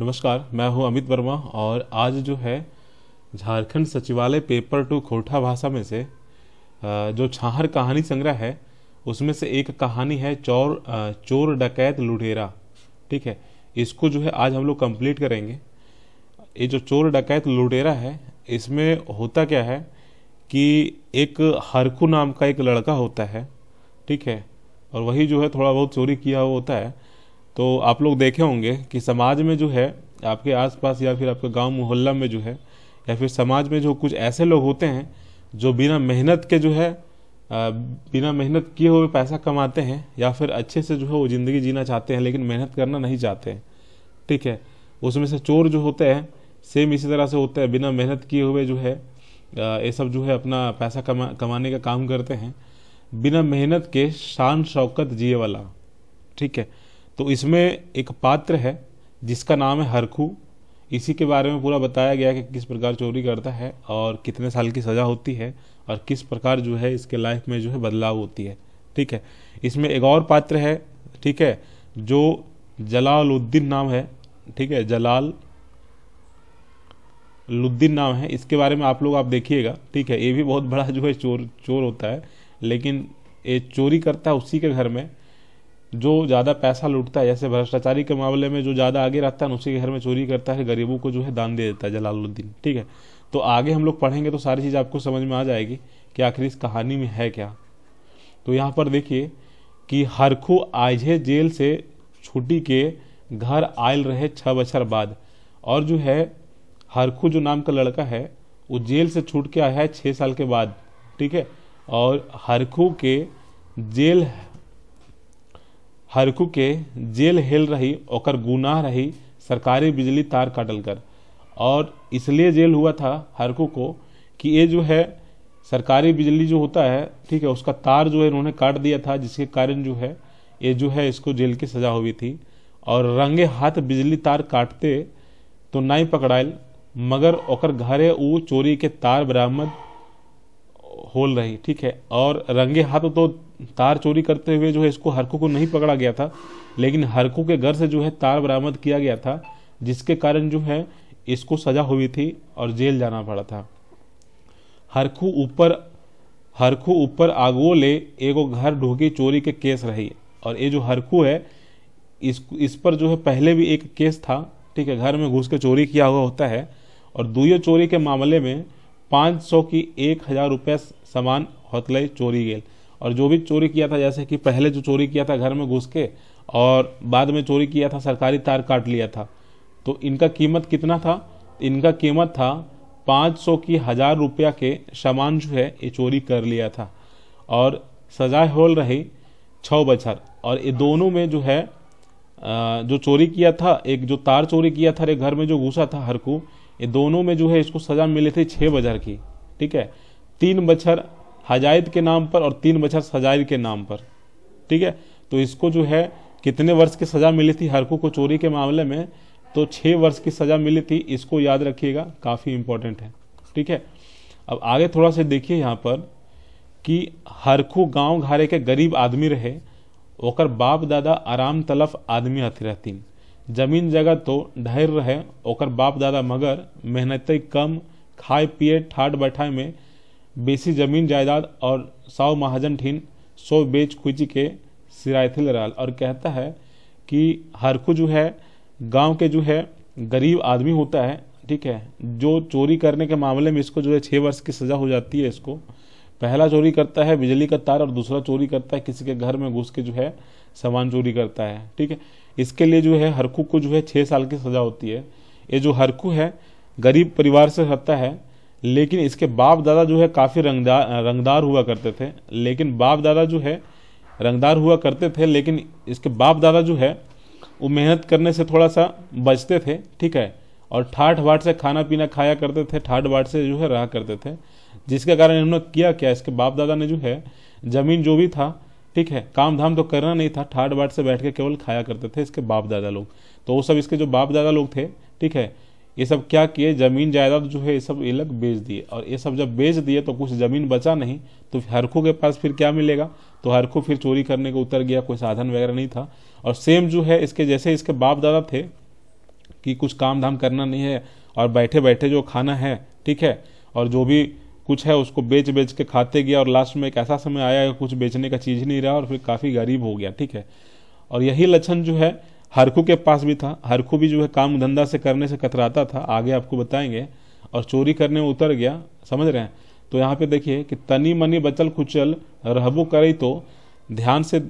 नमस्कार मैं हूं अमित वर्मा और आज जो है झारखंड सचिवालय पेपर टू खोटा भाषा में से जो छाहर कहानी संग्रह है उसमें से एक कहानी है चोर चोर डकैत लुढेरा ठीक है इसको जो है आज हम लोग कंप्लीट करेंगे ये जो चोर डकैत लुढेरा है इसमें होता क्या है कि एक हरकू नाम का एक लड़का होता है ठीक है और वही जो है थोड़ा बहुत चोरी किया हुआ होता है तो आप लोग देखे होंगे कि समाज में जो है आपके आसपास या फिर आपके गांव मोहल्ला में जो है या फिर समाज में जो कुछ ऐसे लोग होते हैं जो बिना मेहनत के जो है बिना मेहनत किए हुए पैसा कमाते हैं या फिर अच्छे से जो है वो ज़िंदगी जीना चाहते हैं लेकिन मेहनत करना नहीं चाहते हैं ठीक है उसमें से चोर जो होते हैं सेम इसी तरह से होते हैं बिना मेहनत किए हुए जो है ये सब जो है अपना पैसा कमा कमाने का काम करते हैं बिना मेहनत के शान शौकत जिए वाला ठीक है तो इसमें एक पात्र है जिसका नाम है हरखू इसी के बारे में पूरा बताया गया कि किस प्रकार चोरी करता है और कितने साल की सज़ा होती है और किस प्रकार जो है इसके लाइफ में जो है बदलाव होती है ठीक है इसमें एक और पात्र है ठीक है जो जलालुद्दीन नाम है ठीक है जलाल लुद्दीन नाम है इसके बारे में आप लोग आप देखिएगा ठीक है ये भी बहुत बड़ा जो है चोर चोर होता है लेकिन ये चोरी करता है उसी के घर में जो ज़्यादा पैसा लूटता है जैसे भ्रष्टाचारी के मामले में जो ज़्यादा आगे रहता है उसी के घर में चोरी करता है गरीबों को जो है दान दे देता है जलालुद्दीन ठीक है तो आगे हम लोग पढ़ेंगे तो सारी चीज़ आपको समझ में आ जाएगी कि आखिर इस कहानी में है क्या तो यहाँ पर देखिए कि हरखू आझे जेल से छुट्टी के घर आयल रहे छः बछर बाद और जो है हरखू जो नाम का लड़का है वो जेल से छूट के आया है छः साल के बाद ठीक है और हरखू के जेल हरकू के जेल हेल रही और गुनाह रही सरकारी बिजली तार काटल कर और इसलिए जेल हुआ था हरकू को कि ये जो है सरकारी बिजली जो होता है ठीक है उसका तार जो है उन्होंने काट दिया था जिसके कारण जो है ये जो है इसको जेल की सज़ा हुई थी और रंगे हाथ बिजली तार काटते तो नहीं पकड़ाएल मगर ओकर घरे ऊ चोरी के तार बरामद होल रही ठीक है और रंगे हाथों तो तार चोरी करते हुए जो है इसको हरकू को नहीं पकड़ा गया था लेकिन हरकू के घर से जो है तार बरामद किया गया था जिसके कारण जो है इसको सजा हुई थी और जेल जाना पड़ा था हरकू ऊपर हरकू ऊपर आगो ले एगो घर ढोकी चोरी के केस रही और ये जो हरकू है इस इस पर जो है पहले भी एक केस था ठीक है घर में घुस के चोरी किया हुआ होता है और दुयो चोरी के मामले में पाँच सौ की एक हज़ार रुपये सामान होते चोरी गेल और जो भी चोरी किया था जैसे कि पहले जो चोरी किया था घर में घुस के और बाद में चोरी किया था सरकारी तार काट लिया था तो इनका कीमत कितना था इनका कीमत था पाँच सौ की हज़ार रुपया के सामान जो है ये चोरी कर लिया था और सजा होल रही छः बछर और ये दोनों में जो है जो चोरी किया था एक जो तार चोरी किया था अरे घर में जो घुसा था हरकू ये दोनों में जो है इसको सज़ा मिली थी छः बजर की ठीक है तीन बच्छर हजायद के नाम पर और तीन बच्छर सजायद के नाम पर ठीक है तो इसको जो है कितने वर्ष की सज़ा मिली थी हरकू को चोरी के मामले में तो छः वर्ष की सज़ा मिली थी इसको याद रखिएगा काफ़ी इम्पोर्टेंट है ठीक है अब आगे थोड़ा सा देखिए यहाँ पर कि हरखू गांव घारे के गरीब आदमी रहे ओकर बाप दादा आराम तलफ आदमी आती रहती जमीन जगह तो ढहर रहे ओकर बाप दादा मगर मेहनत कम खाए पिए ठाट बैठाए में बेसी जमीन जायदाद और साव महाजन ठीन सो बेच खुची के सिरायथिल रहल और कहता है कि हर को जो है गांव के जो है गरीब आदमी होता है ठीक है जो चोरी करने के मामले में इसको जो है छः वर्ष की सज़ा हो जाती है इसको पहला चोरी करता है बिजली का तार और दूसरा चोरी करता है किसी के घर में घुस के जो है सामान चोरी करता है ठीक है इसके लिए जो है हरकू को जो है छः साल की सज़ा होती है ये जो हरकू है गरीब परिवार से रहता है लेकिन इसके बाप दादा जो है काफ़ी रंगदार रंगदार हुआ करते थे लेकिन बाप दादा जो है रंगदार हुआ करते थे लेकिन इसके बाप दादा जो है वो मेहनत करने से थोड़ा सा बचते थे ठीक है और ठाठ वाट से खाना पीना खाया करते थे ठाठ वाट से जो है रहा करते थे जिसके कारण इन्होंने किया क्या इसके बाप दादा ने जो है ज़मीन जो भी था ठीक है काम धाम तो करना नहीं था ठाट बाट से बैठ के केवल खाया करते थे इसके बाप दादा लोग तो वो सब इसके जो बाप दादा लोग थे ठीक है ये सब क्या किए जमीन जायदाद जो है ये सब ये लग बेच दिए और ये सब जब बेच दिए तो कुछ ज़मीन बचा नहीं तो हरखू के पास फिर क्या मिलेगा तो हरखू फिर चोरी करने को उतर गया कोई साधन वगैरह नहीं था और सेम जो है इसके जैसे इसके बाप दादा थे कि कुछ काम धाम करना नहीं है और बैठे बैठे जो खाना है ठीक है और जो भी कुछ है उसको बेच बेच के खाते गया और लास्ट में एक ऐसा समय आया कि कुछ बेचने का चीज़ नहीं रहा और फिर काफ़ी गरीब हो गया ठीक है और यही लक्षण जो है हरकू के पास भी था हरकू भी जो है काम धंधा से करने से कतराता था आगे आपको बताएंगे और चोरी करने में उतर गया समझ रहे हैं तो यहाँ पे देखिए कि तनी मनी बचल कुचल रहबू करे तो ध्यान से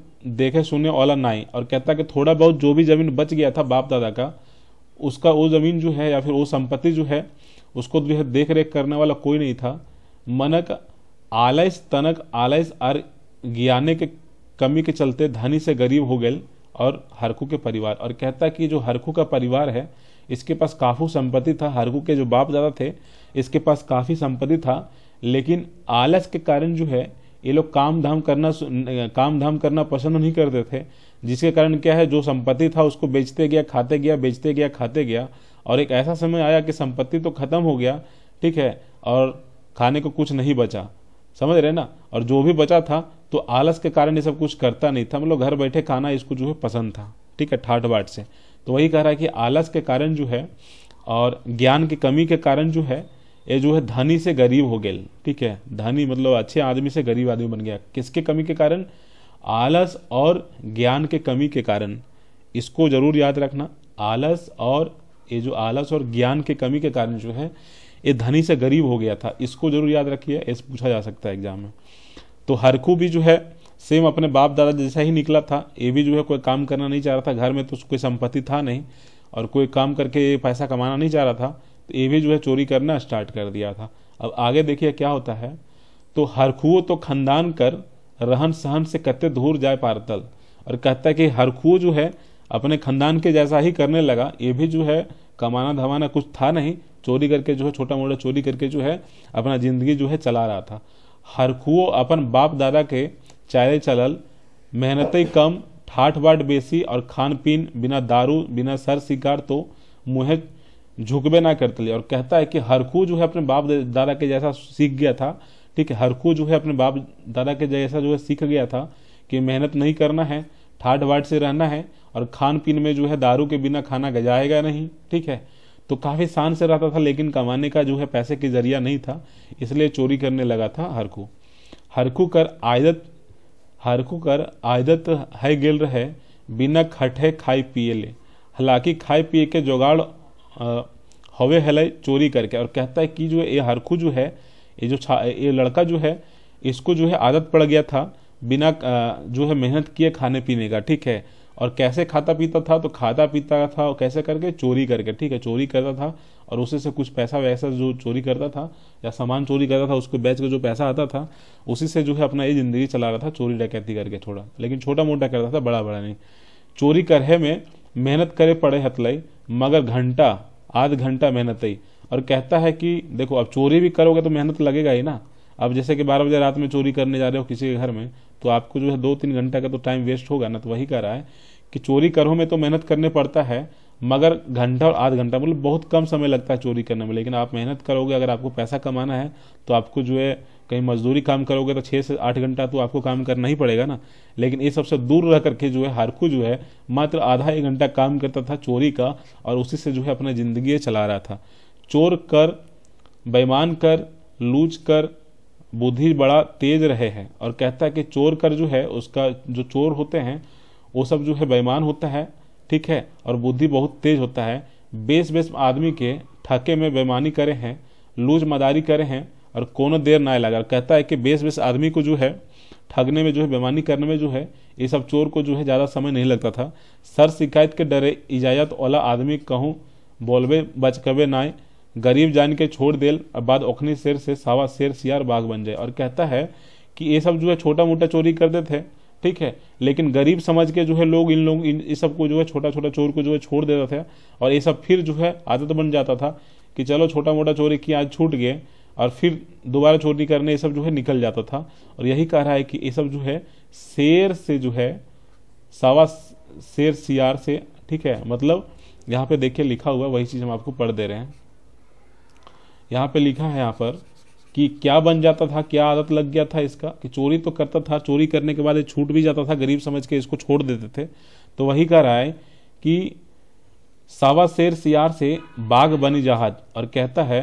देखे सुने वाला नाई और कहता कि थोड़ा बहुत जो भी ज़मीन बच गया था बाप दादा का उसका वो ज़मीन जो है या फिर वो संपत्ति जो है उसको जो है देख रेख करने वाला कोई नहीं था मनक आलयस तनक आलयस आर ज्ञाने के कमी के चलते धनी से गरीब हो गए और हरकू के परिवार और कहता कि जो हरकू का परिवार है इसके पास काफ़ी संपत्ति था हरकू के जो बाप दादा थे इसके पास काफ़ी संपत्ति था लेकिन आलस के कारण जो है ये लोग काम धाम करना काम धाम करना पसंद नहीं करते थे जिसके कारण क्या है जो संपत्ति था उसको बेचते गया खाते गया बेचते गया खाते गया और एक ऐसा समय आया कि संपत्ति तो खत्म हो गया ठीक है और खाने को कुछ नहीं बचा समझ रहे ना और जो भी बचा था तो आलस के कारण ये सब कुछ करता नहीं था मतलब घर बैठे खाना इसको जो है पसंद था ठीक है ठाठ बाट से तो वही कह रहा है कि आलस के कारण जो है और ज्ञान की कमी के कारण जो है ये जो है धनी से गरीब हो गए ठीक है धनी मतलब अच्छे आदमी से गरीब आदमी बन गया किसके कमी के कारण आलस और ज्ञान के कमी के कारण इसको जरूर याद रखना आलस और ये जो आलस और ज्ञान के कमी के कारण जो है ये धनी से गरीब हो गया था इसको जरूर याद रखिए ऐसे पूछा जा सकता है एग्जाम में तो हरकू भी जो है सेम अपने बाप दादा जैसा ही निकला था ये भी जो है कोई काम करना नहीं चाह रहा था घर में तो कोई संपत्ति था नहीं और कोई काम करके पैसा कमाना नहीं चाह रहा था तो ये भी जो है चोरी करना स्टार्ट कर दिया था अब आगे देखिए क्या होता है तो हरखुओ तो खनदान कर रहन सहन से कत्ते दूर जाए पारतल और कहता है कि हरखुओ जो है अपने खानदान के जैसा ही करने लगा ये भी जो है कमाना धमाना कुछ था नहीं चोरी करके जो है छोटा मोटा चोरी करके जो है अपना जिंदगी जो है चला रहा था हरखुओ अपन बाप दादा के चारे चलल मेहनत कम ठाठ बाट बेसी और खान पीन बिना दारू बिना सर शिकार तो मुँह झुकबे ना करते लिए और कहता है कि हरखू जो है अपने बाप दादा के जैसा सीख गया था ठीक है हरखू जो है अपने बाप दादा के जैसा जो है सीख गया था कि मेहनत नहीं करना है ठाठ बाट से रहना है और खान पीन में जो है दारू के बिना खाना गजाएगा नहीं ठीक है तो काफ़ी शान से रहता था लेकिन कमाने का जो है पैसे के जरिया नहीं था इसलिए चोरी करने लगा था हरकू हरकू कर आयदत हरकू कर आयदत है गिल रहे बिना खटे खाई पिए ले हालांकि खाए पिए के जोगाड़ हवे हले चोरी करके और कहता है कि जो ये हरकू जो है ये जो ये लड़का जो है इसको जो है आदत पड़ गया था बिना जो है मेहनत किए खाने पीने का ठीक है और कैसे खाता पीता था तो खाता पीता था और कैसे करके चोरी करके ठीक है चोरी करता था और उसी से कुछ पैसा वैसा जो चोरी करता था या सामान चोरी करता था उसको बेच कर जो पैसा आता था उसी से जो है अपना ये ज़िंदगी चला रहा था चोरी डकैती करके थोड़ा लेकिन छोटा मोटा करता था बड़ा बड़ा नहीं चोरी करे में मेहनत करे पड़े हथलाई मगर घंटा आध घंटा मेहनत ही और कहता है कि देखो अब चोरी भी करोगे तो मेहनत लगेगा ही ना अब जैसे कि बारह बजे रात में चोरी करने जा रहे हो किसी के घर में तो आपको जो है दो तीन घंटा का तो टाइम वेस्ट होगा ना तो वही कह रहा है कि चोरी करो में तो मेहनत करने पड़ता है मगर घंटा और आध घंटा मतलब बहुत कम समय लगता है चोरी करने में लेकिन आप मेहनत करोगे अगर आपको पैसा कमाना है तो आपको जो है कहीं मजदूरी काम करोगे तो छः से आठ घंटा तो आपको काम करना ही पड़ेगा ना लेकिन इस सबसे दूर रह करके जो है हारकू जो है मात्र आधा एक घंटा काम करता था चोरी का और उसी से जो है अपना ज़िंदगी चला रहा था चोर कर बेमान कर लूज कर बुद्धि बड़ा तेज रहे हैं और कहता है कि चोर कर जो है उसका जो चोर होते हैं वो सब जो है बेईमान होता है ठीक है और बुद्धि बहुत तेज होता है बेस बेस आदमी के ठके में बेमानी करे हैं लूज मदारी करे हैं और कोनो देर ना लगा कहता है कि बेस बेस आदमी को जो है ठगने में जो है बेमानी करने में जो है ये सब चोर को जो है ज़्यादा समय नहीं लगता था सर शिकायत के डरे इजाजत वाला आदमी कहूँ बोलबे बचकबे नाए गरीब जान के छोड़ दे और बाद ओखनी शेर से सावा शेर सियार बाघ बन जाए और कहता है कि ये सब जो है छोटा मोटा चोरी करते थे ठीक है लेकिन गरीब समझ के जो है लोग इन लोग इन इस को जो है छोटा छोटा चोर को जो है छोड़ देते थे और ये सब फिर जो है आदत बन जाता था कि चलो छोटा मोटा चोरी किया आज छूट गए और फिर दोबारा चोरी करने ये सब जो है निकल जाता था और यही कह रहा है कि ये सब जो है शेर से जो है सावा शेर सियार से ठीक है मतलब यहाँ पे देखिए लिखा हुआ वही चीज़ हम आपको पढ़ दे रहे हैं यहाँ पे लिखा है यहाँ पर कि क्या बन जाता था क्या आदत लग गया था इसका कि चोरी तो करता था चोरी करने के बाद ये छूट भी जाता था गरीब समझ के इसको छोड़ देते थे तो वही कह रहा है कि सावा शेर सियार से बाघ बनी जहाज और कहता है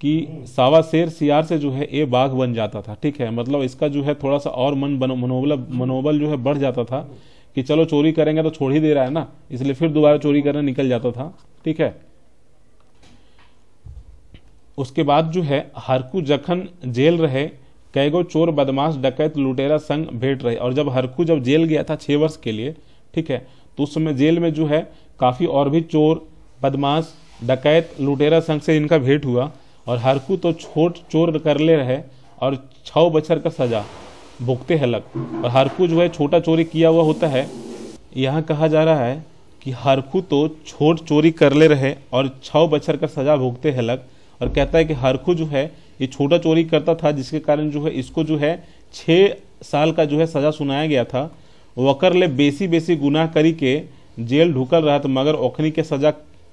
कि सावा शेर सियार से जो है ये बाघ बन जाता था ठीक है मतलब इसका जो है थोड़ा सा और मन मनोबल मनोबल जो है बढ़ जाता था कि चलो चोरी करेंगे तो छोड़ ही दे रहा है ना इसलिए फिर दोबारा चोरी करने निकल जाता था ठीक है उसके बाद जो है हरकू जखन जेल रहे कैगो चोर बदमाश डकैत लुटेरा संग भेंट रहे और जब हरकू जब जेल गया था छः वर्ष के लिए ठीक है तो उस समय जेल में जो है काफ़ी और भी चोर बदमाश डकैत लुटेरा संग से इनका भेंट हुआ और हरकू तो छोट चोर कर ले रहे और छ बच्चर का सजा भुगते हैं लग और हरकू जो है छोटा चोरी किया हुआ होता है यहाँ कहा जा रहा है कि हरकू तो छोट चोरी कर ले रहे और छ बच्चर का सजा भुगते हैं लग और कहता है कि हरखू जो है ये छोटा चोरी करता था जिसके कारण जो है इसको जो है छः साल का जो है सज़ा सुनाया गया था वकर ले बेसी बेसी गुनाह करी के जेल ढुकल रहा था मगर ओखनी के सज़ा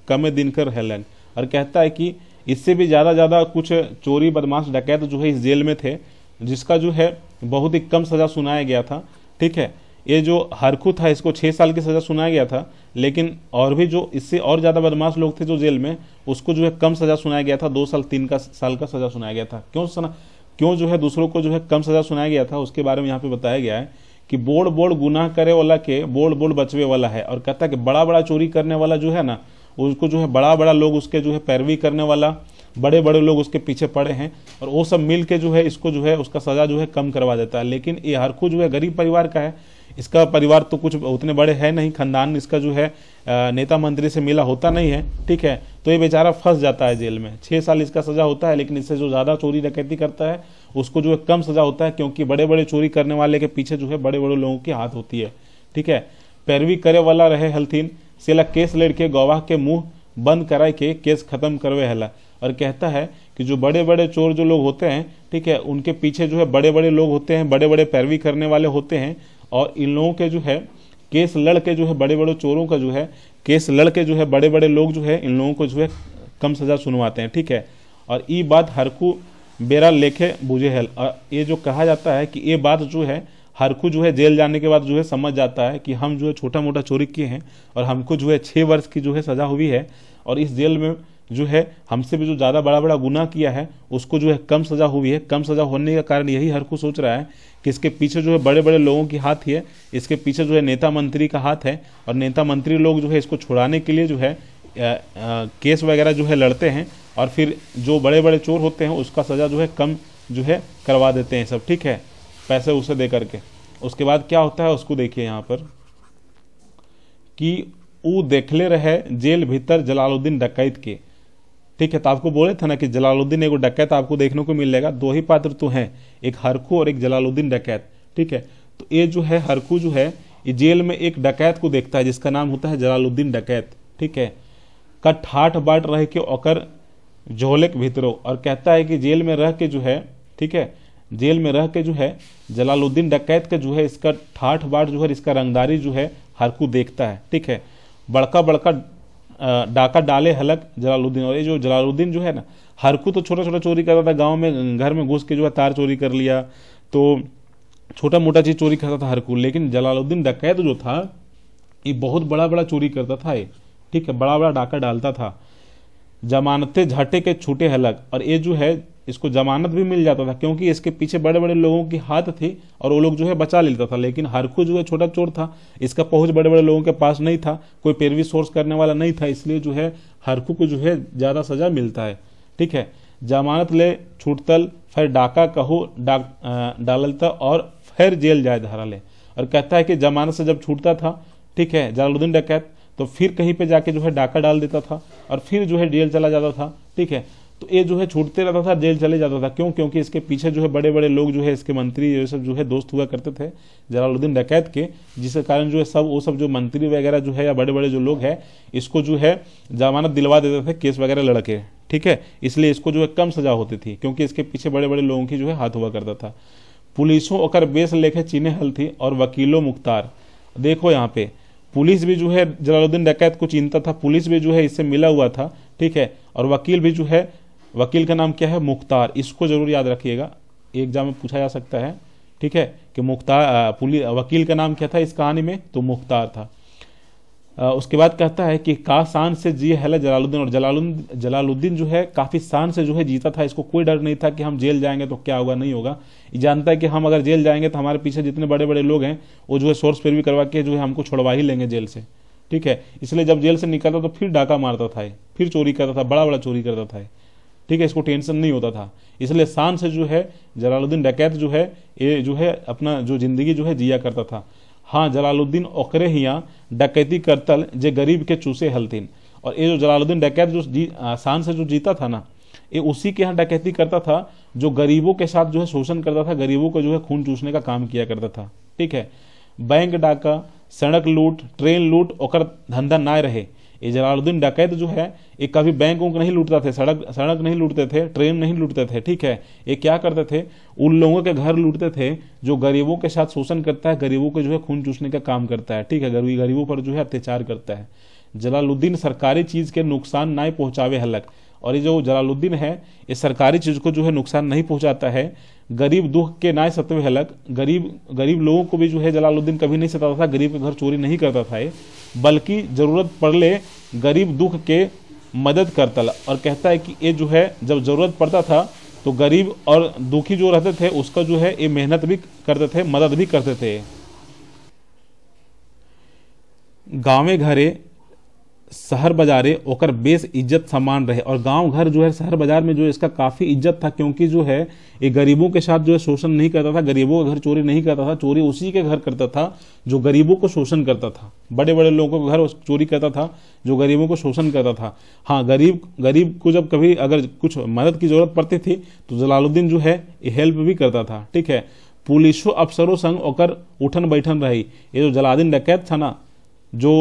कमे दिन कर रहलन और कहता है कि इससे भी ज़्यादा ज़्यादा कुछ चोरी बदमाश डकैत जो है इस जेल में थे जिसका जो है बहुत ही कम सज़ा सुनाया गया था ठीक है ये जो हरखू था इसको छः साल की सज़ा सुनाया गया था लेकिन और भी जो इससे और ज़्यादा बदमाश लोग थे जो जेल में उसको जो है कम सज़ा सुनाया गया था दो साल तीन का साल का सज़ा सुनाया गया था क्यों सुना क्यों जो है दूसरों को जो है कम सज़ा सुनाया गया था उसके बारे में यहाँ पे बताया गया है कि बोर्ड बोर्ड गुनाह करे वाला के बोर्ड बोर्ड बचवे वाला है और कहता है कि बड़ा बड़ा चोरी करने वाला जो है ना उसको जो है बड़ा बड़ा लोग उसके जो है पैरवी करने वाला बड़े बड़े लोग उसके पीछे पड़े हैं और वो सब मिल के जो है इसको जो है उसका सज़ा जो है कम करवा देता है लेकिन ये हरखू जो है गरीब परिवार का है इसका परिवार तो कुछ उतने बड़े है नहीं खानदान इसका जो है नेता मंत्री से मिला होता नहीं है ठीक है तो ये बेचारा फंस जाता है जेल में छः साल इसका सज़ा होता है लेकिन इससे जो ज़्यादा चोरी डकैती करता है उसको जो है कम सज़ा होता है क्योंकि बड़े बड़े चोरी करने वाले के पीछे जो है बड़े बड़े लोगों की हाथ होती है ठीक है पैरवी करे वाला रहे हल्थीन सेला केस लड़के गवाह के मुंह बंद कराए के केस खत्म करवे हला और कहता है कि जो बड़े बड़े चोर जो लोग होते हैं ठीक है उनके पीछे जो है बड़े बड़े लोग होते हैं बड़े बड़े पैरवी करने वाले होते हैं और इन लोगों के जो है केस लड़ के जो है बड़े बड़े चोरों का जो है केस लड़ के जो है बड़े बड़े लोग जो है इन लोगों को जो है कम सजा सुनवाते हैं ठीक है और ये बात हरकू बेरा लेखे बुझे है ये जो कहा जाता है कि ये बात जो है हरकू जो है जेल जाने के बाद जो है समझ जाता है कि हम जो है छोटा मोटा चोरी किए हैं और हमको जो है छः वर्ष की जो है सज़ा हुई है और इस जेल में जो है हमसे भी जो ज़्यादा बड़ा बड़ा गुना किया है उसको जो है कम सज़ा हुई है कम सज़ा होने का कारण यही हर को सोच रहा है कि इसके पीछे जो है बड़े बड़े लोगों की हाथ ही है इसके पीछे जो है नेता मंत्री का हाथ है और नेता मंत्री लोग जो है इसको छुड़ाने के लिए जो है आ, आ, केस वगैरह जो है लड़ते हैं और फिर जो बड़े बड़े चोर होते हैं उसका सज़ा जो है कम जो है करवा देते हैं सब ठीक है पैसे उसे दे करके उसके बाद क्या होता है उसको देखिए यहाँ पर कि वो देखले रहे जेल भीतर जलालुद्दीन डकैत के ठीक है तो आपको बोले था ना कि जलालुद्दीन एगो डकैत आपको देखने को मिल जाएगा दो ही पात्र तो हैं एक हरकू और एक जलालुद्दीन डकैत ठीक है तो ये जो है हरकू जो है ये जेल में एक डकैत को देखता है जिसका नाम होता है जलालुद्दीन डकैत ठीक है का ठाठ बाट रह के ओकर के भीतरो और कहता है कि जेल में रह के जो है ठीक है जेल में रह के जो है जलालुद्दीन डकैत का जो है इसका ठाठ बाट जो है इसका रंगदारी जो है हरकू देखता है ठीक है बड़का बड़का डाका डाले हलक जलालुद्दीन और ये जो जलालुद्दीन जो है ना हरकू तो छोटा छोटा चोरी करता था गांव में घर में घुस के जो है तार चोरी कर लिया तो छोटा मोटा चीज चोरी करता था हरकू लेकिन जलालुद्दीन डकैत जो था ये बहुत बड़ा बड़ा चोरी करता था ये ठीक है बड़ा बड़ा डाका डालता था जमानतें झटे के छूटे हलक और ये जो है इसको जमानत भी मिल जाता था क्योंकि इसके पीछे बड़े बड़े लोगों की हाथ थी और वो लोग जो है बचा लेता था लेकिन हरखू जो है छोटा चोर था इसका पहुंच बड़े बड़े लोगों के पास नहीं था कोई पैरवी सोर्स करने वाला नहीं था इसलिए जो है हरखू को जो है ज़्यादा सजा मिलता है ठीक है जमानत ले छूटतल फिर डाका कहो डा डालता और फिर जेल जाए धारा ले और कहता है कि जमानत से जब छूटता था ठीक है जलालुद्दीन डकैत तो फिर कहीं पे जाके जो है डाका डाल देता था और फिर जो है जेल चला जाता था ठीक है तो ये जो है छूटते रहता था जेल चले जाता था क्यों क्योंकि इसके पीछे जो है बड़े बड़े लोग जो है इसके मंत्री ये सब जो है दोस्त हुआ करते थे जलालुद्दीन डकैत के जिसके कारण जो है सब वो सब जो मंत्री वगैरह जो है या बड़े बड़े जो लोग हैं इसको जो है जमानत दिलवा देते थे केस वगैरह लड़के ठीक है इसलिए इसको जो है कम सजा होती थी क्योंकि इसके पीछे बड़े बड़े लोगों की जो है हाथ हुआ करता था पुलिसों और बेस लेखे चीने हल थी और वकीलों मुख्तार देखो यहाँ पे पुलिस भी जो है जलालुद्दीन डकैत को चिंता था पुलिस भी जो है इससे मिला हुआ था ठीक है और वकील भी जो है वकील का नाम क्या है मुख्तार इसको जरूर याद रखिएगा एग्जाम में पूछा जा सकता है ठीक है कि मुख्तार पुलिस वकील का नाम क्या था इस कहानी में तो मुख्तार था उसके बाद कहता है कि का शान से जी हैला जलालुद्दीन और जलालुद्दीन जलालुद्दीन जो है काफ़ी शान से जो है जीता था इसको कोई डर नहीं था कि हम जेल जाएंगे तो क्या होगा नहीं होगा ये जानता है कि हम अगर जेल जाएंगे तो हमारे पीछे जितने बड़े बड़े लोग हैं वो जो है सोर्स भी करवा के जो है हमको छोड़वा ही लेंगे जेल से ठीक है इसलिए जब जेल से निकलता तो फिर डाका मारता था फिर चोरी करता था बड़ा बड़ा चोरी करता था ठीक है इसको टेंशन नहीं होता था इसलिए शान से जो है जलालुद्दीन डकैत जो है ये जो है अपना जो ज़िंदगी जो है जिया करता था हाँ जलालुद्दीन ओकरे हियाँ डकैती करतल जे गरीब के चूसे हलथिन और ये जो जलालुद्दीन डकैत जो जी आसान से जो जीता था ना ये उसी के यहाँ डकैती करता था जो गरीबों के साथ जो है शोषण करता था गरीबों को जो है खून चूसने का काम किया करता था ठीक है बैंक डाका सड़क लूट ट्रेन लूट और धंधा ना रहे ये जलालुद्दीन डकैत जो है ये कभी बैंक उंक नहीं लूटता थे सड़क सड़क नहीं लूटते थे ट्रेन नहीं लूटते थे ठीक है ये क्या करते थे उन लोगों के घर लूटते थे जो गरीबों के साथ शोषण करता है गरीबों के जो है खून चूसने का काम करता है ठीक है गरीब गरीबों पर जो है अत्याचार करता है जलालुद्दीन सरकारी चीज़ के नुकसान ना पहुंचावे हलक और ये जो जलालुद्दीन है ये सरकारी चीज़ को जो है नुकसान नहीं पहुंचाता है गरीब दुख के नाय सत्य हलक गरीब गरीब लोगों को भी जो है जलालुद्दीन कभी नहीं सताता था गरीब के घर चोरी नहीं करता था ये बल्कि ज़रूरत पड़ ले गरीब दुख के मदद करता और कहता है कि ये जो है जब ज़रूरत पड़ता था तो गरीब और दुखी जो रहते थे उसका जो है ये मेहनत भी करते थे मदद भी करते थे गाँव घरे शहर बाजारे ओकर बेस इज्जत सम्मान रहे और गांव घर जो है शहर बाजार में जो इसका काफ़ी इज्जत था क्योंकि जो है ये गरीबों के साथ जो है शोषण नहीं करता था गरीबों का घर चोरी नहीं करता था चोरी उसी के घर करता था जो गरीबों को शोषण करता था बड़े बड़े लोगों का घर चोरी करता था जो गरीबों को शोषण करता था हाँ गरीब गरीब को जब कभी अगर कुछ मदद की जरूरत पड़ती थी तो जलालुद्दीन जो है ये हेल्प भी करता था ठीक है पुलिसों अफसरों संग उठन बैठन रही ये जो जलालुद्दीन डकैत था ना जो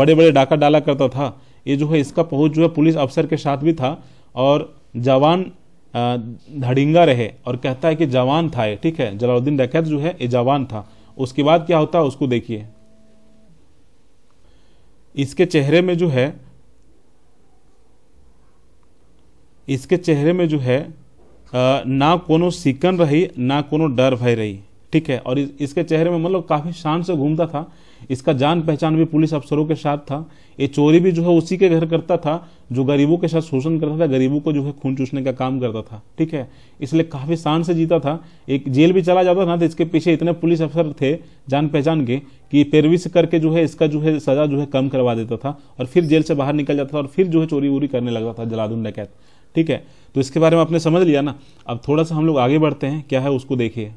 बड़े बड़े डाका डाला करता था ये जो है इसका पहुंच जो है पुलिस अफसर के साथ भी था और जवान धड़िंगा रहे और कहता है कि जवान था ये ठीक है जलाउद्दीन डकैत जो है ये जवान था उसके बाद क्या होता है उसको देखिए इसके चेहरे में जो है इसके चेहरे में जो है ना कोनो सिकन रही ना कोनो डर भय रही ठीक है और इसके चेहरे में मतलब काफ़ी शान से घूमता था इसका जान पहचान भी पुलिस अफसरों के साथ था ये चोरी भी जो है उसी के घर करता था जो गरीबों के साथ शोषण करता था गरीबों को जो है खून चूसने का काम करता था ठीक है इसलिए काफी शान से जीता था एक जेल भी चला जाता था तो इसके पीछे इतने पुलिस अफसर थे जान पहचान के कि पेरविश करके जो है इसका जो है सजा जो है कम करवा देता था और फिर जेल से बाहर निकल जाता था और फिर जो है चोरी वोरी करने लगता था जलादुन डकैत ठीक है तो इसके बारे में आपने समझ लिया ना अब थोड़ा सा हम लोग आगे बढ़ते हैं क्या है उसको देखिए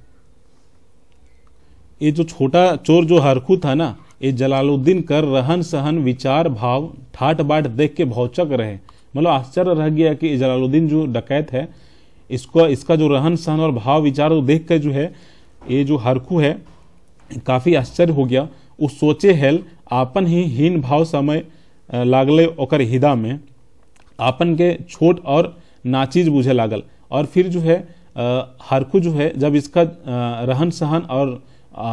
ये जो छोटा चोर जो हरखू था ना ये जलालुद्दीन कर रहन सहन विचार भाव ठाट बाट देख के भौचक रहे मतलब आश्चर्य रह गया कि जलालुद्दीन जो डकैत है इसको इसका जो रहन सहन और भाव विचार देख कर जो है ये जो हरखू है काफ़ी आश्चर्य हो गया वो सोचे हेल आपन ही हीन भाव समय लागले ओकर हिदा में आपन के छोट और नाचीज बुझे लागल और फिर जो है हरखू जो है जब इसका रहन सहन और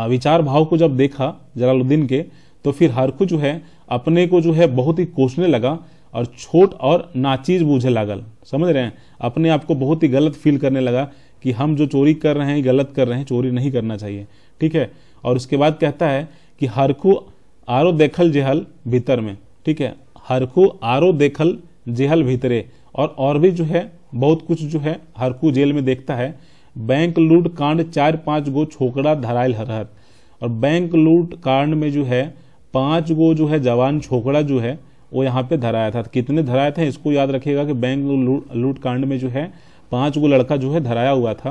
विचार भाव को जब देखा जलालुद्दीन के तो फिर हरखू जो है अपने को जो है बहुत ही कोसने लगा और छोट और नाचीज बूझे लागल समझ रहे हैं अपने आप को बहुत ही गलत फील करने लगा कि हम जो चोरी कर रहे हैं गलत कर रहे हैं चोरी नहीं करना चाहिए ठीक है और उसके बाद कहता है कि हरखू आरो देखल जेहल भीतर में ठीक है हरखू आरो देखल जेहल भीतरे और और भी जो है बहुत कुछ जो है हरखू जेल में देखता है बैंक लूट कांड चार पांच गो छोकरा धरायल हरहर और बैंक लूट कांड में जो है पांच गो जो है जवान छोकरा जो है वो यहाँ पे धराया था कितने धराए थे इसको याद रखिएगा कि बैंक लूट कांड में जो है पांच गो लड़का जो है धराया हुआ था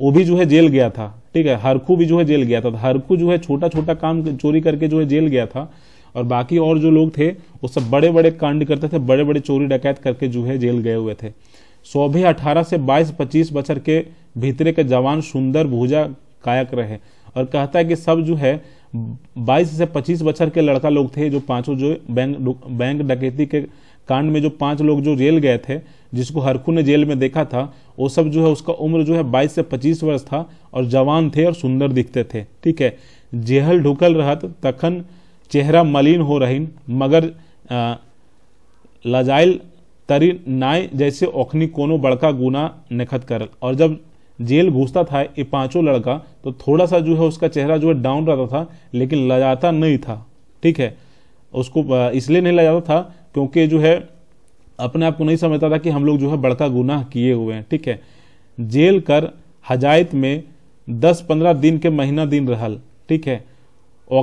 वो भी जो है जेल गया था ठीक है हरखू भी जो है जेल गया था हरखू जो है छोटा छोटा काम चोरी करके जो है जेल गया था और बाकी और जो लोग थे वो सब बड़े बड़े कांड करते थे बड़े बड़े चोरी डकैत करके जो है जेल गए हुए थे सौभे अठारह से बाईस पच्चीस बच्चर के भीतरे के जवान सुंदर भूजा कायक रहे और कहता है कि सब जो है 22 से 25 बछर के लड़का लोग थे जो पांचों जो बैंक बैंक डकैती के कांड में जो पांच लोग जो जेल गए थे जिसको हरखू ने जेल में देखा था वो सब जो है उसका उम्र जो है बाईस से पच्चीस वर्ष था और जवान थे और सुंदर दिखते थे ठीक है जेहल ढुकल रहत तखन चेहरा मलिन हो रहीन मगर आ, लजाइल तरी नाय जैसे ओखनी कोनो बड़का गुना नखत कर और जब जेल घुसता था ये पांचों लड़का तो थोड़ा सा जो है उसका चेहरा जो है डाउन रहता था लेकिन लजाता नहीं था ठीक है उसको इसलिए नहीं लजाता था क्योंकि जो है अपने आप को नहीं समझता था कि हम लोग जो है बड़का गुनाह किए हुए हैं ठीक है जेल कर हजायत में दस पंद्रह दिन के महीना दिन रहल ठीक है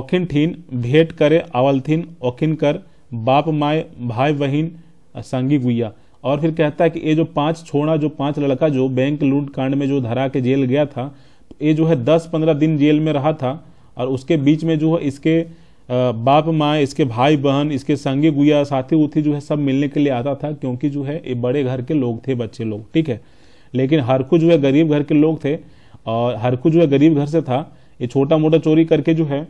ओखिन ठीन भेंट करे अवल थीन ओखिन कर बाप माए भाई बहिन संगी गुइया और फिर कहता है कि ये जो पांच छोड़ा जो पांच लड़का जो बैंक लूट कांड में जो धरा के जेल गया था ये जो है दस पंद्रह दिन जेल में रहा था और उसके बीच में जो है इसके बाप माँ इसके भाई बहन इसके संगी गुया साथी उथी जो है सब मिलने के लिए आता था क्योंकि जो है ये बड़े घर के लोग थे बच्चे लोग ठीक है लेकिन हरकू जो है गरीब घर के लोग थे और हरकू जो है गरीब घर से था ये छोटा मोटा चोरी करके जो है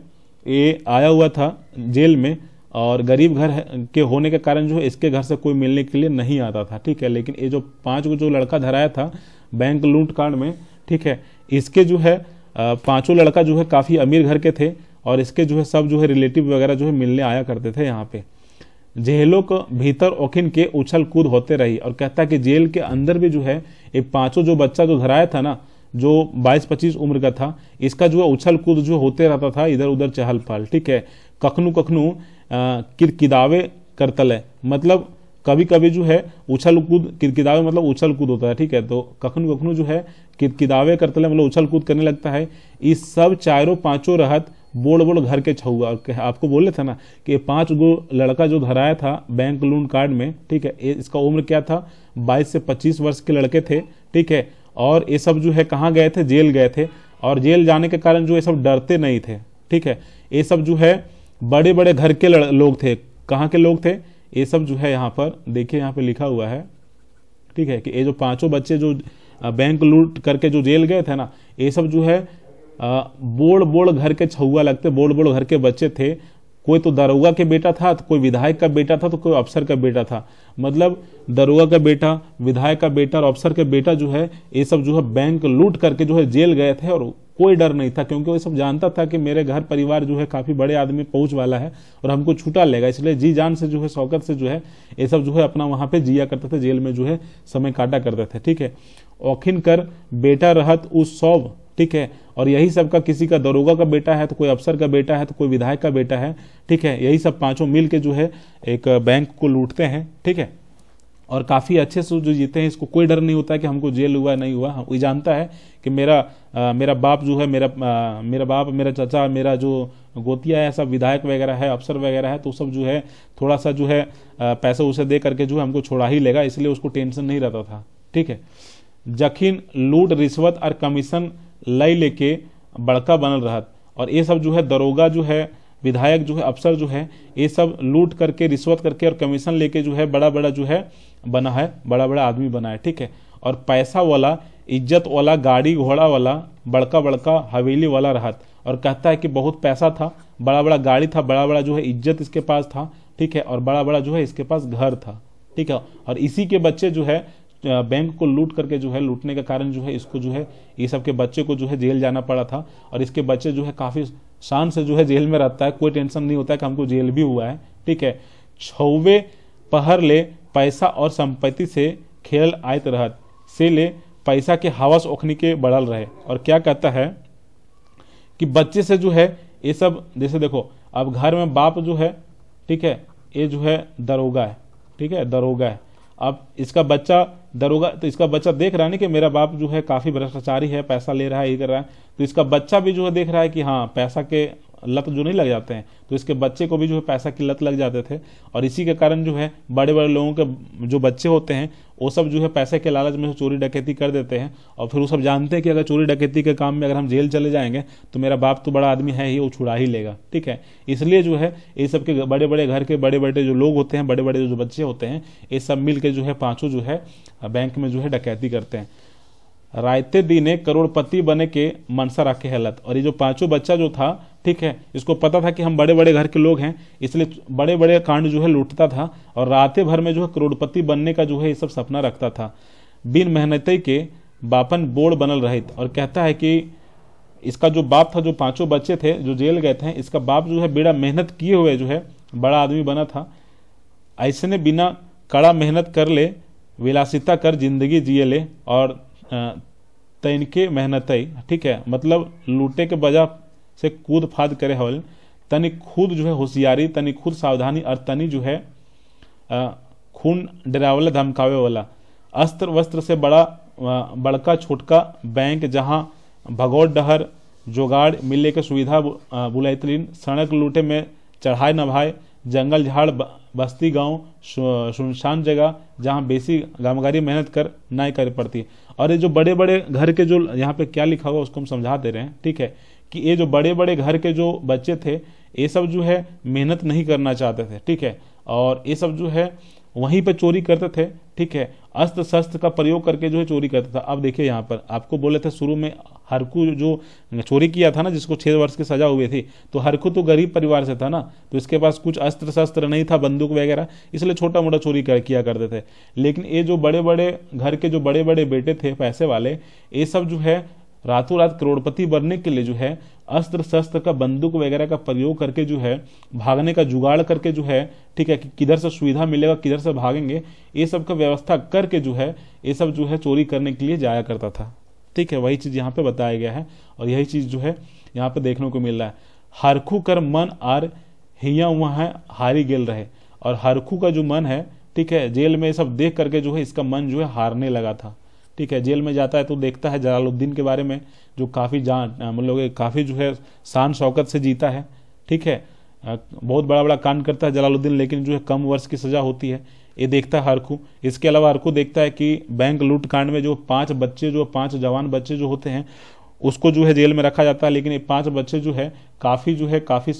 ये आया हुआ था जेल में और गरीब घर के होने के कारण जो है इसके घर से कोई मिलने के लिए नहीं आता था ठीक है लेकिन ये जो पाँच को जो लड़का धराया था बैंक लूट कांड में ठीक है इसके जो है पांचों लड़का जो है काफ़ी अमीर घर के थे और इसके जो है सब जो है रिलेटिव वगैरह जो है मिलने आया करते थे यहाँ पे जेलों को भीतर ओखिन के उछल कूद होते रही और कहता है कि जेल के अंदर भी जो है ये पांचों जो बच्चा जो धराया था ना जो 22-25 उम्र का था इसका जो है उछल कूद जो होते रहता था इधर उधर चहल पहल ठीक है कखनू कखनू किरकिदावे करतल है मतलब कभी कभी जो है उछल कूद किरकिदावे मतलब उछल कूद होता है ठीक है तो कखनू कखनू जो है किरकिदावे करतल है मतलब उछल कूद करने लगता है इस सब चारों पांचों रहत बोल बोल घर के छहुआ आपको बोले थे ना कि पांच गो लड़का जो धराया था बैंक लोन कार्ड में ठीक है इसका उम्र क्या था 22 से 25 वर्ष के लड़के थे ठीक है और ये सब जो है कहाँ गए थे जेल गए थे और जेल जाने के कारण जो ये सब डरते नहीं थे ठीक है ये सब जो है बड़े बड़े घर के लोग थे कहाँ के लोग थे ये सब जो है यहाँ पर देखिए यहाँ पर लिखा हुआ है ठीक है कि ये जो पांचों बच्चे जो बैंक लूट करके जो जेल गए थे ना ये सब जो है बोड़ बोड़ घर के छुआ लगते बोड़ बोड़ घर के बच्चे थे कोई तो दरोगा के बेटा था तो कोई विधायक का बेटा था तो कोई अफसर का बेटा था मतलब दरोगा का बेटा विधायक का बेटा और अफसर का बेटा जो है ये सब जो है बैंक लूट करके जो है जेल गए थे और कोई डर नहीं था क्योंकि वो सब जानता था कि मेरे घर परिवार जो है काफी बड़े आदमी पहुंच वाला है और हमको छूटा लेगा इसलिए जी जान से जो है शौकत से जो है ये सब जो है अपना वहां पे जिया करते थे जेल में जो है समय काटा करते थे ठीक है औखिन कर बेटा रहत उस सौ ठीक है और यही सब का किसी का दरोगा का बेटा है तो कोई अफसर का बेटा है तो कोई विधायक का बेटा है ठीक है यही सब पांचों मिल के जो है एक बैंक को लूटते हैं ठीक है और काफ़ी अच्छे से जो जीते हैं इसको कोई डर नहीं होता है कि हमको जेल हुआ नहीं हुआ हाँ, वो जानता है कि मेरा आ, मेरा बाप जो है मेरा आ, मेरा बाप मेरा चाचा मेरा जो गोतिया है सब विधायक वगैरह है अफसर वगैरह है तो सब जो है थोड़ा सा जो है पैसा उसे दे करके जो है हमको छोड़ा ही लेगा इसलिए उसको टेंशन नहीं रहता था ठीक है जखीन लूट रिश्वत और कमीशन लय लेके बड़का बनल रहत और ये सब जो है दरोगा जो है विधायक जो है अफसर जो है ये सब लूट करके रिश्वत करके और कमीशन लेके जो है बड़ा बड़ा जो है बना है बड़ा बड़ा आदमी बना है ठीक है और पैसा वाला इज्जत वाला गाड़ी घोड़ा वाला बड़का बड़का हवेली वाला रहत और कहता है कि बहुत पैसा था बड़ा बड़ा गाड़ी था बड़ा बड़ा जो है इज्जत इसके पास था ठीक है और बड़ा बड़ा जो है इसके पास घर था ठीक है और इसी के बच्चे जो है बैंक को लूट करके जो है लूटने के कारण जो है इसको जो है ये सब के बच्चे को जो है जेल जाना पड़ा था और इसके बच्चे जो है काफ़ी शान से जो है जेल में रहता है कोई टेंशन नहीं होता है कि हमको जेल भी हुआ है ठीक है छवे पहर ले पैसा और संपत्ति से खेल आयत रहत से ले पैसा के हवस ओखनी के बढ़ल रहे और क्या कहता है कि बच्चे से जो है ये सब जैसे देखो अब घर में बाप जो है ठीक है ये जो है दरोगा है ठीक है दरोगा है अब इसका बच्चा दरोगा तो इसका बच्चा देख रहा है ना कि मेरा बाप जो है काफ़ी भ्रष्टाचारी है पैसा ले रहा है ये कर रहा है तो इसका बच्चा भी जो है देख रहा है कि हाँ पैसा के लत जो नहीं लग जाते हैं तो इसके बच्चे को भी जो है पैसा की लत लग जाते थे और इसी के कारण जो है बड़े बड़े लोगों के जो बच्चे होते हैं वो सब जो है पैसे के लालच में चोरी डकैती कर देते हैं और फिर वो सब जानते हैं कि अगर चोरी डकैती के काम में अगर हम जेल चले जाएंगे तो मेरा बाप तो बड़ा आदमी है ही वो छुड़ा ही लेगा ठीक है इसलिए जो है ये सब के बड़े बड़े घर के बड़े बड़े जो लोग होते हैं बड़े बड़े जो बच्चे होते हैं ये सब मिल जो है पाँचों जो है बैंक में जो है डकैती करते हैं रायते दी ने करोड़पति बने के मनसा रखे है लत और ये जो पांचों बच्चा जो था ठीक है इसको पता था कि हम बड़े बड़े घर के लोग हैं इसलिए बड़े बड़े कांड जो है लूटता था और रातें भर में जो है करोड़पति बनने का जो है ये सब सपना रखता था बिन मेहनत के बापन बोर्ड बनल रहित और कहता है कि इसका जो बाप था जो पांचों बच्चे थे जो जेल गए थे इसका बाप जो है बेड़ा मेहनत किए हुए जो है बड़ा आदमी बना था ऐसे ने बिना कड़ा मेहनत कर ले विलासिता कर जिंदगी जिए ले और तनके मेहनत ठीक है मतलब लूटे के बजाय से कूद फाद करे हवल तनिक खुद जो है होशियारी तनिक खुद सावधानी और तनी जो है खून डरावला धमकावे वाला अस्त्र वस्त्र से बड़ा बड़का छोटका बैंक जहाँ भगौट डहर जोगाड़ मिलने के सुविधा बुलायतलीन सड़क लूटे में चढ़ाए नभाए जंगल झाड़ बस्ती गांव सुनसान जगह जहाँ बेसी गामगारी मेहनत कर नहीं कर पड़ती और ये जो बड़े बड़े घर के जो यहाँ पे क्या लिखा हुआ उसको हम समझा दे रहे हैं ठीक है कि ये जो बड़े बड़े घर के जो बच्चे थे ये सब जो है मेहनत नहीं करना चाहते थे ठीक है और ये सब जो है वहीं पर चोरी करते थे ठीक है अस्त्र शस्त्र का प्रयोग करके जो है चोरी करता था अब देखिए यहाँ पर आपको बोले थे शुरू में हरकू जो चोरी किया था ना जिसको छः वर्ष की सजा हुई थी तो हरकू तो गरीब परिवार से था ना तो इसके पास कुछ अस्त्र शस्त्र नहीं था बंदूक वगैरह इसलिए छोटा मोटा चोरी कर किया करते थे लेकिन ये जो बड़े बड़े घर के जो बड़े बड़े बेटे थे पैसे वाले ये सब जो है रातों रात करोड़पति बनने के लिए जो है अस्त्र शस्त्र का बंदूक वगैरह का प्रयोग करके जो है भागने का जुगाड़ करके जो है ठीक है कि किधर से सुविधा मिलेगा किधर से भागेंगे ये सब का व्यवस्था करके जो है ये सब जो है चोरी करने के लिए जाया करता था ठीक है वही चीज़ यहाँ पे बताया गया है और यही चीज़ जो है यहाँ पे देखने को मिल रहा है हरखू कर मन आर हिया हुआ है हारी गेल रहे और हरखू का जो मन है ठीक है जेल में सब देख करके जो है इसका मन जो है हारने लगा था ठीक है जेल में जाता है तो देखता है जलालुद्दीन के बारे में जो काफ़ी जान मतलब काफ़ी जो है शान शौकत से जीता है ठीक है बहुत बड़ा बड़ा कांड करता है जलालुद्दीन लेकिन जो है कम वर्ष की सज़ा होती है ये देखता है हरकू इसके अलावा हरकू देखता है कि बैंक लूट कांड में जो पांच बच्चे जो पांच जवान बच्चे जो होते हैं उसको जो है जेल में रखा जाता है लेकिन ये पांच बच्चे जो है काफ़ी जो है काफ़ी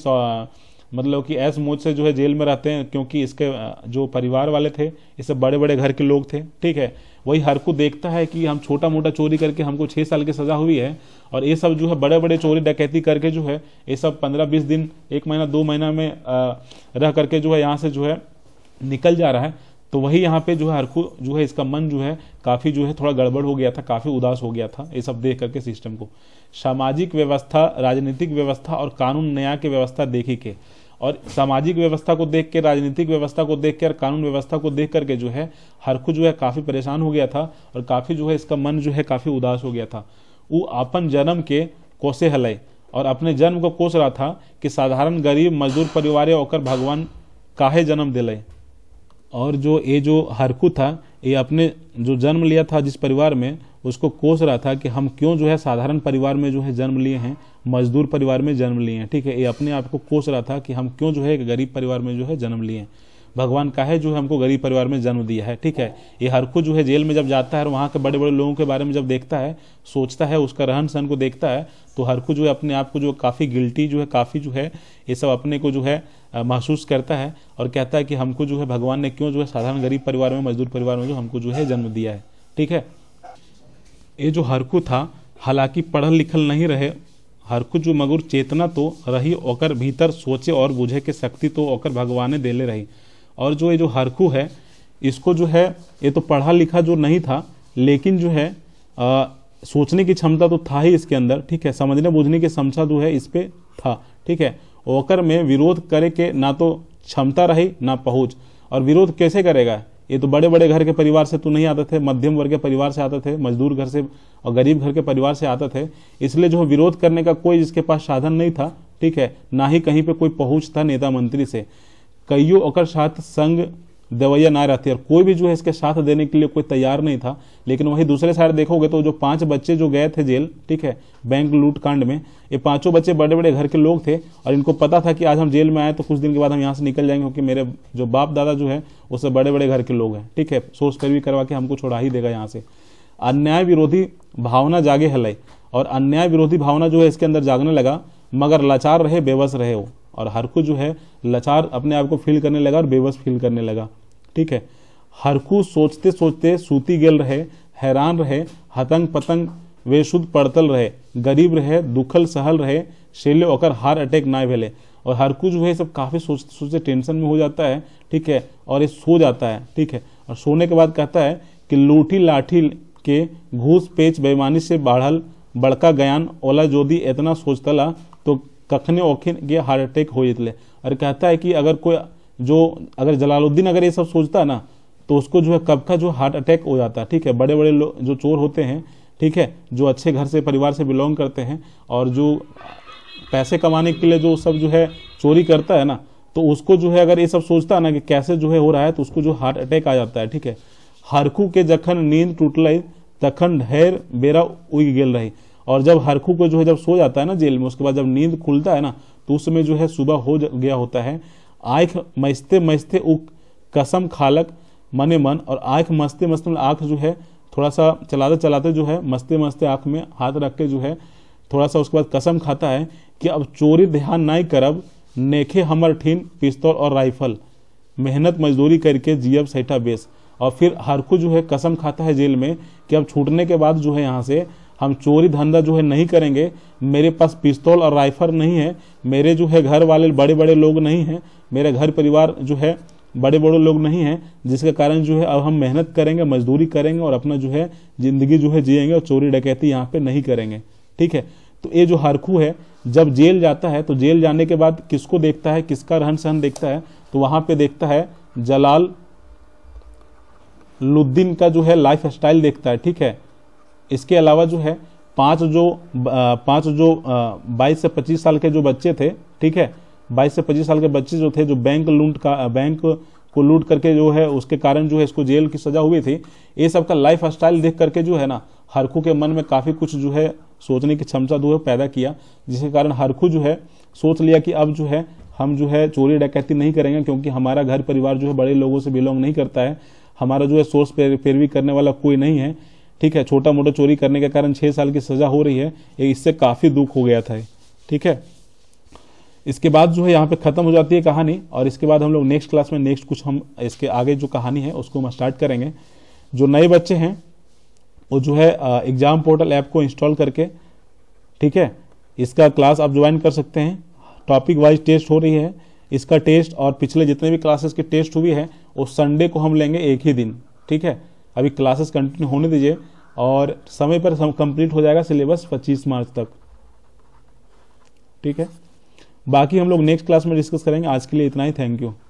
मतलब कि ऐस मोज से जो है जेल में रहते हैं क्योंकि इसके जो परिवार वाले थे इससे बड़े बड़े घर के लोग थे ठीक है वही हर को देखता है कि हम छोटा मोटा चोरी करके हमको छः साल की सज़ा हुई है और ये सब जो है बड़े बड़े चोरी डकैती करके जो है ये सब पंद्रह बीस दिन एक महीना दो महीना में रह करके जो है यहाँ से जो है निकल जा रहा है तो वही यहाँ पे जो है हरखू जो है इसका मन जो है काफ़ी जो है थोड़ा गड़बड़ हो गया था काफ़ी उदास हो गया था ये सब देख करके सिस्टम को सामाजिक व्यवस्था राजनीतिक व्यवस्था और कानून न्याय की व्यवस्था देखी के और सामाजिक व्यवस्था को देख के राजनीतिक व्यवस्था को देख के और कानून व्यवस्था को देख करके जो है हरखू जो है काफ़ी परेशान हो गया था और काफ़ी जो है इसका मन जो है काफ़ी उदास हो गया था वो अपन जन्म के कोसे हलय और अपने जन्म को कोस रहा था कि साधारण गरीब मजदूर परिवार होकर भगवान काहे जन्म दिलय और जो ये जो हरकू था ये अपने जो जन्म लिया था जिस परिवार में उसको कोस रहा था कि हम क्यों जो है साधारण परिवार में जो है जन्म लिए हैं मजदूर परिवार में जन्म लिए हैं ठीक है ये अपने आप को कोस रहा था कि हम क्यों जो है एक गरीब परिवार में जो है जन्म लिए हैं भगवान है जो है हमको गरीब परिवार में जन्म दिया है ठीक है ये हर को जो है जेल में जब जाता है और वहाँ के बड़े बड़े लोगों के बारे में जब देखता है सोचता है उसका रहन सहन को देखता है तो हर को जो है अपने आप को जो काफ़ी गिल्टी जो है काफ़ी जो है ये सब अपने को जो है महसूस करता है और कहता है कि हमको जो है भगवान ने क्यों जो है साधारण गरीब परिवार में मजदूर परिवार में जो हमको जो है जन्म दिया है ठीक है ये जो हरकू था हालांकि पढ़ल लिखल नहीं रहे हरकुजु मगुर चेतना तो रही ओकर भीतर सोचे और बुझे के शक्ति तो ओकर भगवान ने देले रही और जो ये जो हरकू है इसको जो है ये तो पढ़ा लिखा जो नहीं था लेकिन जो है आ, सोचने की क्षमता तो था ही इसके अंदर ठीक है समझने बुझने की क्षमता जो है इस पर था ठीक है ओकर में विरोध करे के ना तो क्षमता रही ना पहुँच और विरोध कैसे करेगा ये तो बड़े बड़े घर के परिवार से तो नहीं आते थे मध्यम वर्ग के परिवार से आते थे मजदूर घर से और गरीब घर के परिवार से आते थे इसलिए जो विरोध करने का कोई जिसके पास साधन नहीं था ठीक है ना ही कहीं पे कोई पहुंच था नेता मंत्री से कईयों अकर साथ संघ दवाइयाँ ना रहती है और कोई भी जो है इसके साथ देने के लिए कोई तैयार नहीं था लेकिन वही दूसरे साइड देखोगे तो जो पांच बच्चे जो गए थे जेल ठीक है बैंक लूट कांड में ये पांचों बच्चे बड़े बड़े घर के लोग थे और इनको पता था कि आज हम जेल में आए तो कुछ दिन के बाद हम यहाँ से निकल जाएंगे क्योंकि मेरे जो बाप दादा जो है उससे बड़े बड़े घर के लोग हैं ठीक है सोर्स पैरवी करवा के हमको छोड़ा ही देगा यहाँ से अन्याय विरोधी भावना जागे हलाई और अन्याय विरोधी भावना जो है इसके अंदर जागने लगा मगर लाचार रहे बेबस रहे वो और हरकू जो है लाचार अपने आप को फील करने लगा और बेबस फील करने लगा ठीक है हरकू सोचते सोचते सूती गेल रहे हैरान रहे हतंग पतंग शुद्ध पड़तल रहे गरीब रहे दुखल सहल रहे शेले होकर हार्ट अटैक ना भेले और हरकू जो है सब काफ़ी सोचते सोचते टेंशन में हो जाता है ठीक है और ये सो जाता है ठीक है और सोने के बाद कहता है कि लूठी लाठी के घूस पेच बेमानी से बाढ़ल बड़का गयान ओला जोदी इतना ला तो कखने ओखिन ये हार्ट अटैक हो जितले और कहता है कि अगर कोई जो अगर जलालुद्दीन अगर ये सब सोचता ना तो उसको जो है कब का जो हार्ट अटैक हो जाता है ठीक है बड़े बड़े लोग जो चोर होते हैं ठीक है जो अच्छे घर से परिवार से बिलोंग करते हैं और जो पैसे कमाने के लिए जो सब जो है चोरी करता है ना तो उसको जो है अगर ये सब सोचता है ना कि कैसे जो है हो रहा है तो उसको जो हार्ट अटैक आ जाता है ठीक है हरकू के जखन नींद टूटल तखन ढेर बेरा उग गेल रही और जब हरखू को जो है जब सो जाता है ना जेल में उसके बाद जब नींद खुलता है ना तो उस समय जो है सुबह हो गया होता है आँख मस्ते मस्ते उ कसम खालक मने मन और आँख मस्ते मस्ते मतलब आँख जो है थोड़ा सा चलाते चलाते जो है मस्ते मस्ते आँख में हाथ रख के जो है थोड़ा सा उसके बाद कसम खाता है कि अब चोरी ध्यान ना करब नेखे हमर ठीन पिस्तौल और राइफल मेहनत मजदूरी करके जियब सैठा बेस और फिर हरखू जो है कसम खाता है जेल में कि अब छूटने के बाद जो है यहाँ से हम चोरी धंधा जो है नहीं करेंगे मेरे पास पिस्तौल और राइफल नहीं है मेरे जो है घर वाले बड़े बड़े लोग नहीं हैं मेरे घर परिवार जो है बड़े बड़े लोग नहीं हैं जिसके कारण जो है अब हम मेहनत करेंगे मजदूरी करेंगे और अपना जो है जिंदगी जो है जियेंगे और चोरी डकैती यहाँ पे नहीं करेंगे ठीक है तो ये जो हरखू है जब जेल जाता है तो जेल जाने के बाद किसको देखता है किसका रहन सहन देखता है तो वहां पे देखता है जलाल लुद्दीन का जो है लाइफ स्टाइल देखता है ठीक है इसके अलावा जो है पाँच जो पाँच जो बाईस से पच्चीस साल के जो बच्चे थे ठीक है बाईस से पच्चीस साल के बच्चे जो थे जो बैंक लूट का बैंक को लूट करके जो है उसके कारण जो है इसको जेल की सजा हुई थी ये सब का लाइफ स्टाइल देख करके जो है ना हरखू के मन में काफ़ी कुछ जो है सोचने की क्षमता जो है पैदा किया जिसके कारण हरखू जो है सोच लिया कि अब जो है हम जो है चोरी डकैती नहीं करेंगे क्योंकि हमारा घर परिवार जो है बड़े लोगों से बिलोंग नहीं करता है हमारा जो है सोर्स पैरवी करने वाला कोई नहीं है ठीक है छोटा मोटा चोरी करने के कारण छः साल की सजा हो रही है इससे काफ़ी दुख हो गया था ठीक है इसके बाद जो है यहाँ पे ख़त्म हो जाती है कहानी और इसके बाद हम लोग नेक्स्ट क्लास में नेक्स्ट कुछ हम इसके आगे जो कहानी है उसको हम स्टार्ट करेंगे जो नए बच्चे हैं वो जो है एग्ज़ाम पोर्टल ऐप को इंस्टॉल करके ठीक है इसका क्लास आप ज्वाइन कर सकते हैं टॉपिक वाइज टेस्ट हो रही है इसका टेस्ट और पिछले जितने भी क्लासेस के टेस्ट हुई है वो संडे को हम लेंगे एक ही दिन ठीक है अभी क्लासेस कंटिन्यू होने दीजिए और समय पर कंप्लीट हो जाएगा सिलेबस 25 मार्च तक ठीक है बाकी हम लोग नेक्स्ट क्लास में डिस्कस करेंगे आज के लिए इतना ही थैंक यू